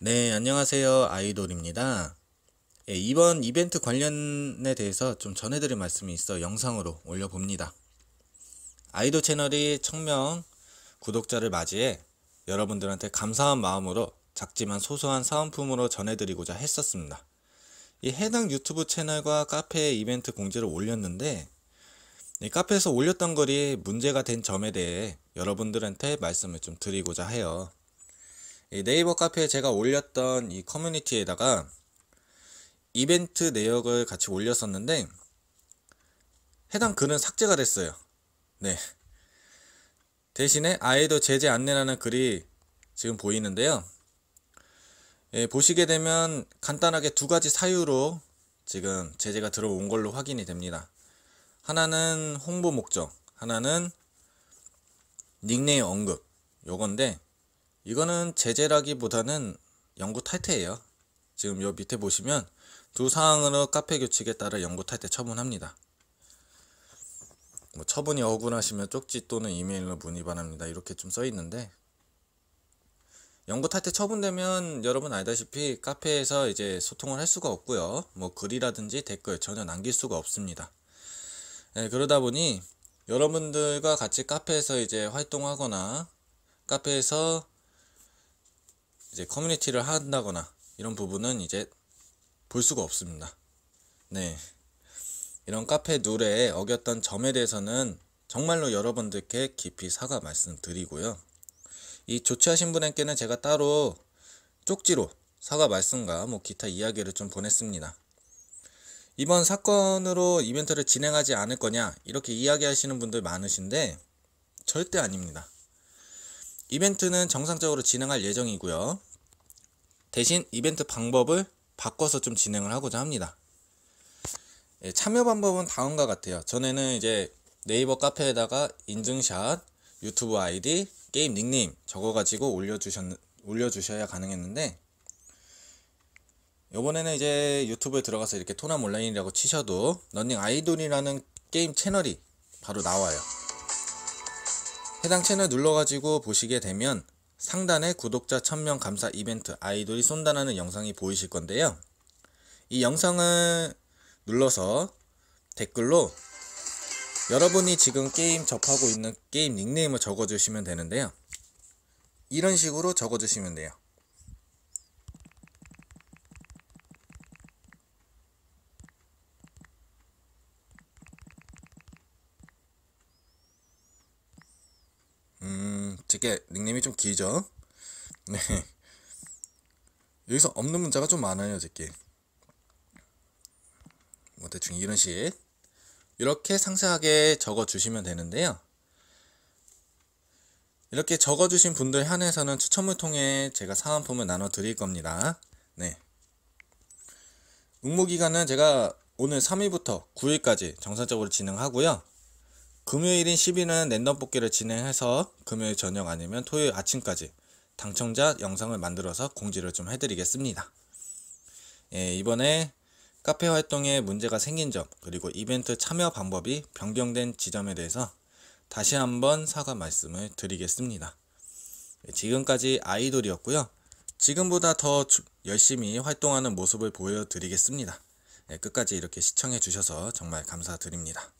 네, 안녕하세요. 아이돌입니다. 예, 이번 이벤트 관련에 대해서 좀 전해드릴 말씀이 있어 영상으로 올려봅니다. 아이돌 채널이 청명 구독자를 맞이해 여러분들한테 감사한 마음으로 작지만 소소한 사은품으로 전해드리고자 했었습니다. 이 해당 유튜브 채널과 카페에 이벤트 공지를 올렸는데 이 카페에서 올렸던 글이 문제가 된 점에 대해 여러분들한테 말씀을 좀 드리고자 해요. 네이버 카페에 제가 올렸던 이 커뮤니티에다가 이벤트 내역을 같이 올렸었는데 해당 글은 삭제가 됐어요. 네. 대신에 아이도 제재 안내라는 글이 지금 보이는데요. 예, 보시게 되면 간단하게 두 가지 사유로 지금 제재가 들어온 걸로 확인이 됩니다. 하나는 홍보 목적, 하나는 닉네임 언급. 요건데 이거는 제재라기보다는 연구 탈퇴예요. 지금 요 밑에 보시면 두 사항으로 카페 규칙에 따라 연구 탈퇴 처분합니다. 뭐 처분이 억울하시면 쪽지 또는 이메일로 문의 바랍니다. 이렇게 좀 써 있는데 연구 탈퇴 처분되면 여러분 알다시피 카페에서 이제 소통을 할 수가 없고요. 뭐 글이라든지 댓글 전혀 남길 수가 없습니다. 네, 그러다 보니 여러분들과 같이 카페에서 이제 활동하거나 카페에서 이제 커뮤니티를 한다거나 이런 부분은 이제 볼 수가 없습니다. 네. 이런 카페 누레에 어겼던 점에 대해서는 정말로 여러분들께 깊이 사과 말씀드리고요. 이 조치하신 분에게는 제가 따로 쪽지로 사과 말씀과 뭐 기타 이야기를 좀 보냈습니다. 이번 사건으로 이벤트를 진행하지 않을 거냐 이렇게 이야기하시는 분들 많으신데 절대 아닙니다. 이벤트는 정상적으로 진행할 예정이고요. 대신 이벤트 방법을 바꿔서 좀 진행을 하고자 합니다. 예, 참여 방법은 다음과 같아요. 전에는 이제 네이버 카페에다가 인증샷, 유튜브 아이디, 게임 닉네임 적어가지고 올려주셨, 올려주셔야 가능했는데 요번에는 이제 유튜브에 들어가서 이렇게 토남 온라인이라고 치셔도 런닝 아이돌이라는 게임 채널이 바로 나와요. 해당 채널 눌러가지고 보시게 되면 상단에 구독자 1000명 감사 이벤트 아이돌이 쏜다라는 영상이 보이실 건데요. 이 영상을 눌러서 댓글로 여러분이 지금 게임 접하고 있는 게임 닉네임을 적어주시면 되는데요. 이런 식으로 적어주시면 돼요. 되게 닉네임이 좀 길죠? 네. 여기서 없는 문자가 좀 많아요, 제게. 뭐 대충 이런 식. 이렇게 상세하게 적어 주시면 되는데요. 이렇게 적어 주신 분들 한해서는 추첨을 통해 제가 사은품을 나눠 드릴 겁니다. 네. 응모 기간은 제가 오늘 3일부터 9일까지 정상적으로 진행하고요. 금요일인 10일은 랜덤 뽑기를 진행해서 금요일 저녁 아니면 토요일 아침까지 당첨자 영상을 만들어서 공지를 좀 해드리겠습니다. 예, 이번에 카페 활동에 문제가 생긴 점 그리고 이벤트 참여 방법이 변경된 지점에 대해서 다시 한번 사과 말씀을 드리겠습니다. 예, 지금까지 아이돌이었고요. 지금보다 더 열심히 활동하는 모습을 보여드리겠습니다. 예, 끝까지 이렇게 시청해 주셔서 정말 감사드립니다.